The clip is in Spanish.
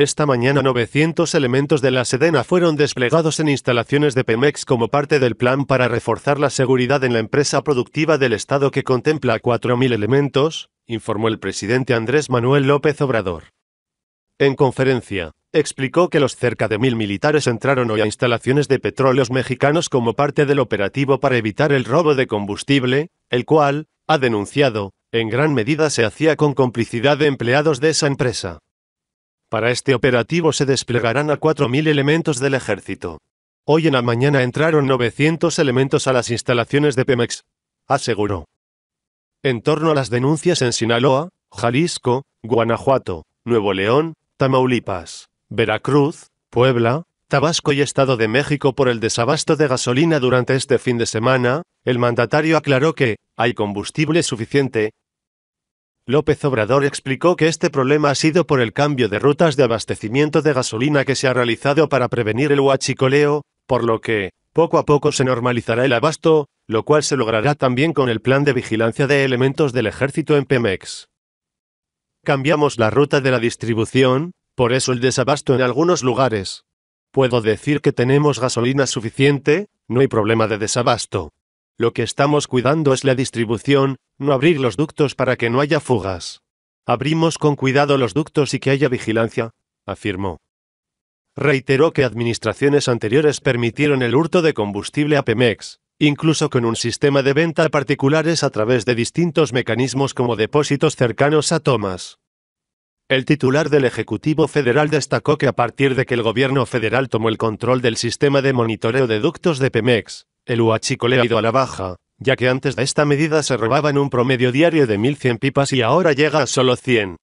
Esta mañana 900 elementos de la Sedena fueron desplegados en instalaciones de Pemex como parte del plan para reforzar la seguridad en la empresa productiva del Estado que contempla 4.000 elementos, informó el presidente Andrés Manuel López Obrador. En conferencia, explicó que los cerca de mil militares entraron hoy a instalaciones de petróleos mexicanos como parte del operativo para evitar el robo de combustible, el cual, ha denunciado, en gran medida se hacía con complicidad de empleados de esa empresa. Para este operativo se desplegarán a 4.000 elementos del ejército. Hoy en la mañana entraron 900 elementos a las instalaciones de Pemex, aseguró. En torno a las denuncias en Sinaloa, Jalisco, Guanajuato, Nuevo León, Tamaulipas, Veracruz, Puebla, Tabasco y Estado de México por el desabasto de gasolina durante este fin de semana, el mandatario aclaró que hay combustible suficiente, López Obrador explicó que este problema ha sido por el cambio de rutas de abastecimiento de gasolina que se ha realizado para prevenir el huachicoleo, por lo que, poco a poco se normalizará el abasto, lo cual se logrará también con el plan de vigilancia de elementos del ejército en Pemex. Cambiamos la ruta de la distribución, por eso el desabasto en algunos lugares. Puedo decir que tenemos gasolina suficiente, no hay problema de desabasto. Lo que estamos cuidando es la distribución, no abrir los ductos para que no haya fugas. Abrimos con cuidado los ductos y que haya vigilancia, afirmó. Reiteró que administraciones anteriores permitieron el hurto de combustible a Pemex, incluso con un sistema de venta a particulares a través de distintos mecanismos como depósitos cercanos a tomas. El titular del Ejecutivo Federal destacó que a partir de que el gobierno federal tomó el control del sistema de monitoreo de ductos de Pemex, el le ha ido a la baja, ya que antes de esta medida se robaban un promedio diario de 1.100 pipas y ahora llega a solo 100.